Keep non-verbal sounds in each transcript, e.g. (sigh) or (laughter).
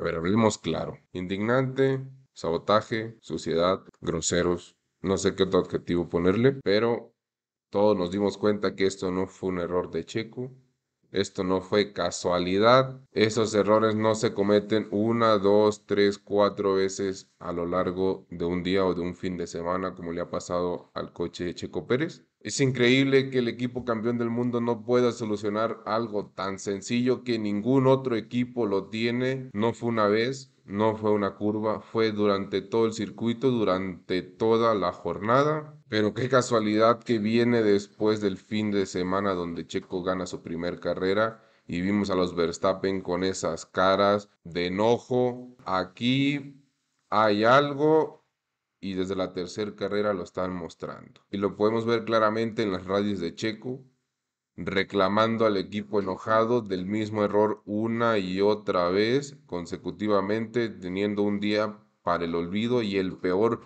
A ver, hablemos claro. Indignante, sabotaje, suciedad, groseros. No sé qué otro adjetivo ponerle, pero todos nos dimos cuenta que esto no fue un error de Checo, esto no fue casualidad. Esos errores no se cometen una, dos, tres, cuatro veces a lo largo de un día o de un fin de semana, como le ha pasado al coche de Checo Pérez. Es increíble que el equipo campeón del mundo no pueda solucionar algo tan sencillo que ningún otro equipo lo tiene. No fue una vez, no fue una curva, fue durante todo el circuito, durante toda la jornada. Pero qué casualidad que viene después del fin de semana donde Checo gana su primer carrera y vimos a los Verstappen con esas caras de enojo. Aquí hay algo y desde la tercera carrera lo están mostrando. Y lo podemos ver claramente en las radios de Checo, reclamando al equipo enojado del mismo error una y otra vez consecutivamente, teniendo un día para el olvido y el peor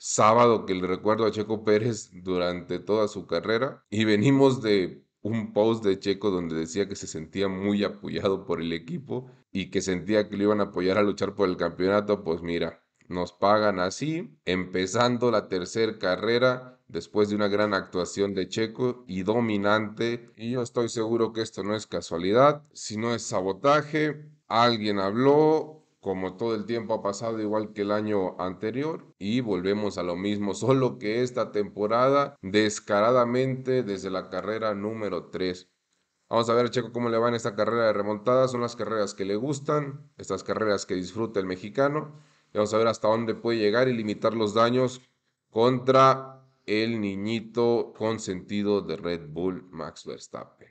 sábado que le recuerdo a Checo Pérez durante toda su carrera y venimos de un post de Checo donde decía que se sentía muy apoyado por el equipo y que sentía que lo iban a apoyar a luchar por el campeonato, pues mira, nos pagan así, empezando la tercera carrera después de una gran actuación de Checo y dominante. Y yo estoy seguro que esto no es casualidad, sino es sabotaje. Alguien habló, como todo el tiempo ha pasado igual que el año anterior y volvemos a lo mismo, (laughs) solo que esta temporada descaradamente desde la carrera número 3. Vamos a ver, Checo, cómo le va en esta carrera de remontada. Son las carreras que le gustan, estas carreras que disfruta el mexicano. Y vamos a ver hasta dónde puede llegar y limitar los daños contra el niñito consentido de Red Bull, Max Verstappen.